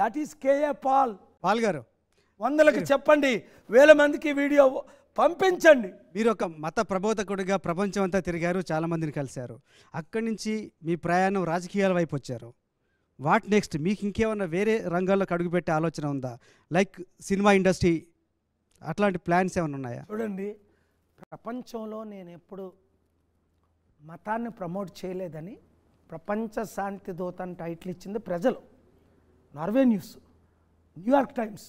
That is KA Paul Paul గారు వందలకు చెప్పండి వేల మందికి వీడియో పంపించండి మీరు ఒక మత ప్రబోధకుడిగా ప్రపంచం అంతా తిరిగారు చాలామందిని కలిశారు అక్కడి నుంచి మీ ప్రయాణం రాజకీయాల వైపు వచ్చారు వాట్ నెక్స్ట్ మీకు ఇంకేమైనా వేరే రంగాల్లోకి అడుగుపెట్టే ఆలోచన ఉందా లైక్ సినిమా ఇండస్ట్రీ అట్లాంటి ప్లాన్స్ ఏమైనా ఉన్నాయా చూడండి ప్రపంచంలో నేను ఎప్పుడు మతాన్ని ప్రమోట్ చేయలేదని ప్రపంచ శాంతి దూత అని టైటిల్ ఇచ్చింది ప్రజలు Norway news New York Times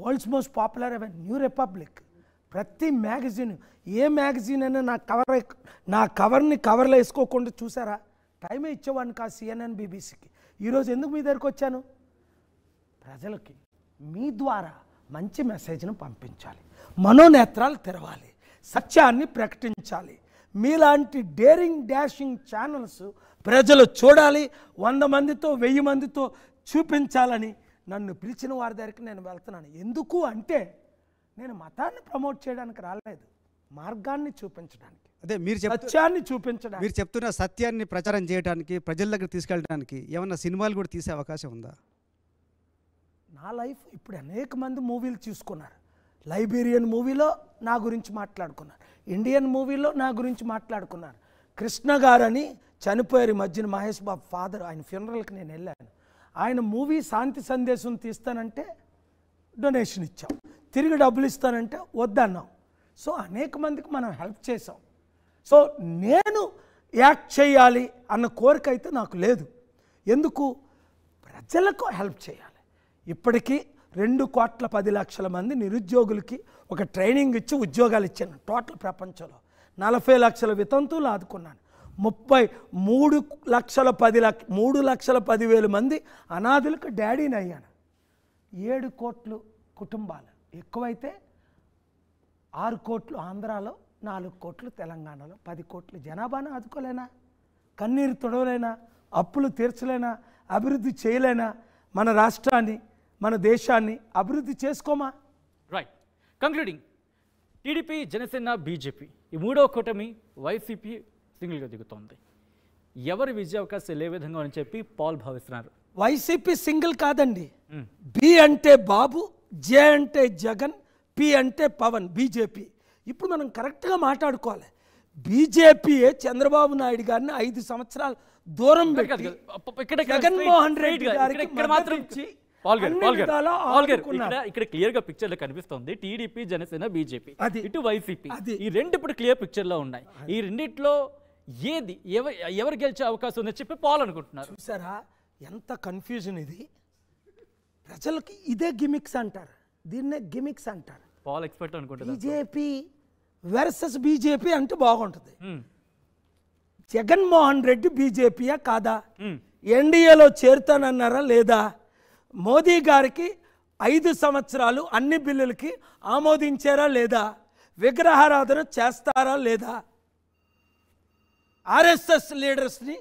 world's most popular even New Republic ప్రతి మ్యాగజీన్ ఏ మ్యాగజీన్ అయినా నా కవర్ నా కవర్ని కవర్లో వేసుకోకుండా చూసారా టైమే ఇచ్చేవాడిని కా సిఎన్ఎన్ బీబీసీకి ఈరోజు ఎందుకు మీ దగ్గరికి వచ్చాను ప్రజలకి మీ ద్వారా మంచి మెసేజ్ను పంపించాలి మనోనేత్రాలు తెరవాలి సత్యాన్ని ప్రకటించాలి మీలాంటి డేరింగ్ డాషింగ్ ఛానల్స్ ప్రజలు చూడాలి వంద మందితో వెయ్యి మందితో చూపించాలని నన్ను పిలిచిన వారి దగ్గరికి నేను వెళ్తున్నాను ఎందుకు అంటే నేను మతాన్ని ప్రమోట్ చేయడానికి రాలేదు మార్గాన్ని చూపించడానికి అదే మీరు సత్యాన్ని చూపించడానికి మీరు చెప్తున్న సత్యాన్ని ప్రచారం చేయడానికి ప్రజల దగ్గర తీసుకెళ్ళడానికి ఏమన్నా సినిమాలు కూడా తీసే అవకాశం ఉందా నా లైఫ్ ఇప్పుడు అనేక మంది మూవీలు తీసుకున్నారు లైబ్రేరియన్ మూవీలో నా గురించి మాట్లాడుకున్నారు ఇండియన్ మూవీలో నా గురించి మాట్లాడుకున్నారు కృష్ణ గారని చనిపోయారు మధ్యన మహేష్ బాబు ఫాదర్ ఆయన ఫ్యూనరల్కి నేను వెళ్ళాను ఆయన మూవీ శాంతి సందేశం తీస్తానంటే డొనేషన్ ఇచ్చాం తిరిగి డబ్బులు ఇస్తానంటే వద్దన్నాం సో అనేక మందికి మనం హెల్ప్ చేసాం సో నేను యాక్ట్ చేయాలి అన్న కోరిక అయితే నాకు లేదు ఎందుకు ప్రజలకు హెల్ప్ చేయాలి ఇప్పటికీ రెండు కోట్ల పది లక్షల మంది నిరుద్యోగులకి ఒక ట్రైనింగ్ ఇచ్చి ఉద్యోగాలు ఇచ్చాను టోటల్ ప్రపంచంలో నలభై లక్షల వితంతువులు ఆదుకున్నాను ముప్పై మూడు లక్షల పది లక్ష మూడు లక్షల పదివేల మంది అనాథులకు డాడీని అయ్యాను ఏడు కోట్లు కుటుంబాలు ఎక్కువైతే ఆరు కోట్లు ఆంధ్రాలో నాలుగు కోట్లు తెలంగాణలో పది కోట్లు జనాభాను ఆదుకోలేనా కన్నీరు తొడవలేనా అప్పులు తీర్చలేనా అభివృద్ధి చేయలేనా మన రాష్ట్రాన్ని మన దేశాన్ని అభివృద్ధి చేసుకోమా right concluding TDP Janasena BJP ఈ మూడో కూటమి వైసీపీ సింగిల్గా దిగుతోంది ఎవరి విజయ అవకాశాలు ఏ విధంగా అని చెప్పి పాల్ భావిస్తున్నారు వైసీపీ సింగిల్ కాదండి బి అంటే బాబు జే అంటే జగన్ పి అంటే పవన్ బీజేపీ ఇప్పుడు మనం కరెక్ట్గా మాట్లాడుకోవాలి బీజేపీయే చంద్రబాబు నాయుడు గారిని ఐదు సంవత్సరాలు దూరం పెట్టి జగన్మోహన్ రెడ్డి మాత్రం ఇక్కడ క్లియర్ గా పిక్చర్ లో కనిపిస్తుంది టీడీపీ జనసేన బీజేపీ ఇటు వైసీపీ ఈ రెండు ఇప్పుడు క్లియర్ పిక్చర్ లో ఉన్నాయి ఈ రెండిట్లో ఏది ఎవరు ఎవరు గెలిచే అవకాశం ఉందని చెప్పి పోవాలనుకుంటున్నారు చూసారా ఎంత కన్ఫ్యూజన్ ఇది ప్రజలకి ఇదే గిమిక్స్ అంటారు దీన్నే గిమిక్స్ అంటారు పాల్ ఎక్స్పెక్ట్ అనుకుంటారు బీజేపీ వెర్సెస్ బీజేపీ అంటే బాగుంటుంది జగన్మోహన్ రెడ్డి బీజేపీయా కాదా ఎన్డీఏలో చేరుతానన్నారా లేదా మోదీ గారికి ఐదు సంవత్సరాలు అన్ని బిల్లులకి ఆమోదించారా లేదా విగ్రహారాధన చేస్తారా లేదా ఆర్ఎస్ఎస్ లీడర్స్ని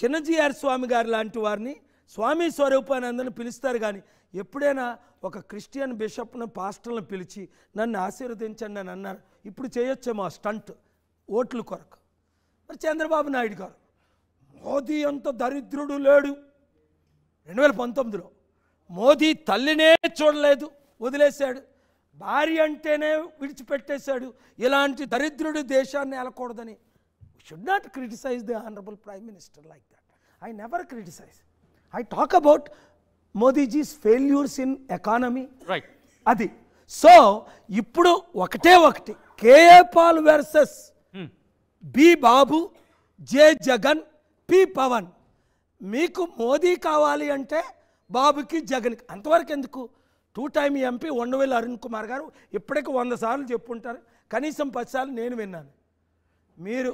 చిన్నజీఆర్ స్వామి గారు లాంటి వారిని స్వామి స్వరూపానందని పిలుస్తారు కానీ ఎప్పుడైనా ఒక క్రిస్టియన్ బిషప్ను పాస్టర్ను పిలిచి నన్ను ఆశీర్వదించండి అని అన్నారు ఇప్పుడు చేయొచ్చేమో ఆ స్టంట్ ఓట్ల కొరకు మరి చంద్రబాబు నాయుడు గారు మోదీ అంత దరిద్రుడు లేడు రెండు వేల పంతొమ్మిదిలో మోదీ తల్లినే చూడలేదు వదిలేశాడు భార్య అంటేనే విడిచిపెట్టేశాడు ఇలాంటి దరిద్రుడు దేశాన్ని వెళ్ళకూడదని should not criticise the Honorable prime minister like that I never criticise I talk about Modiji's failures in economy right అది సో ఇప్పుడు ఒకటే ఒకటి KA Paul versus B Babu J Jagan P Pawan మీకు మోదీ కావాలి అంటే బాబుకి జగన్కి అంతవరకు ఎందుకు two time MP Undavalli Arun Kumar గారు ఇప్పటికి వంద సార్లు చెప్పుంటారు కనీసం పది సార్లు నేను విన్నాను మీరు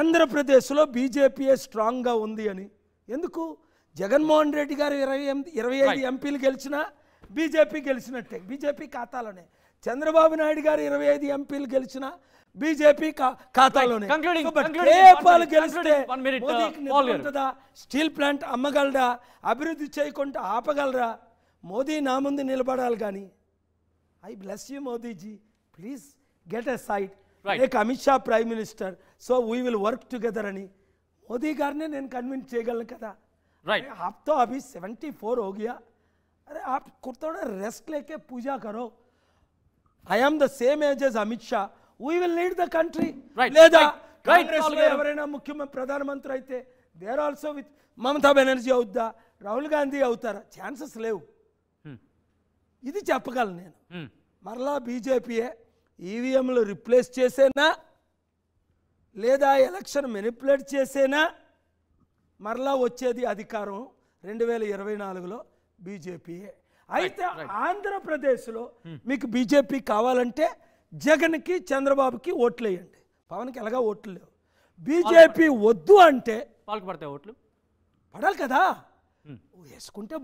ఆంధ్రప్రదేశ్లో బీజేపీయే స్ట్రాంగ్గా ఉంది అని ఎందుకు జగన్మోహన్ రెడ్డి గారు ఇరవై ఎనిమిది ఇరవై ఐదు ఎంపీలు గెలిచినా బీజేపీ గెలిచినట్టే బీజేపీ ఖాతాలోనే చంద్రబాబు నాయుడు గారు ఇరవై ఐదు ఎంపీలు గెలిచినా బీజేపీ ఖాతాలోనే గెలిస్తే uh, స్టీల్ ప్లాంట్ అమ్మగలరా అభివృద్ధి చేయకుండా ఆపగలరా మోదీ నా ముందు నిలబడాలి కానీ I bless you Modiji please get a sight right. make Amit Shah Prime Minister. So we will work together అని మోదీ గారిని నేను కన్విన్స్ చేయగలను కదా right. आप तो अभी 74 हो गया अरे आप थोड़ा रेस्ट लेके पूजा करो I am the same age age Amit Shah we will lead the country లేదా కాంగ్రెస్ ఎవరైనా ముఖ్యమంత్రి ప్రధానమంత్రి అయితే there also with Mamata Banerjee అవుద్దా రాహుల్ గాంధీ అవుతారా ఛాన్సెస్ లేవు ఇది చెప్పగలను నేను మరలా బీజేపీయే ఈవీఎంలు e రిప్లేస్ చేసేనా లేదా ఎలక్షన్ మెనిపులేట్ చేసేనా మరలా వచ్చేది అధికారం రెండు వేల ఇరవై నాలుగులో బీజేపీయే అయితే ఆంధ్రప్రదేశ్లో hmm. మీకు బీజేపీ కావాలంటే జగన్కి చంద్రబాబుకి ఓట్లు వేయండి పవన్కి ఎలాగా ఓట్లు లేవు బీజేపీ వద్దు అంటే పడతాయి ఓట్లు పడాలి కదా hmm. వేసుకుంటే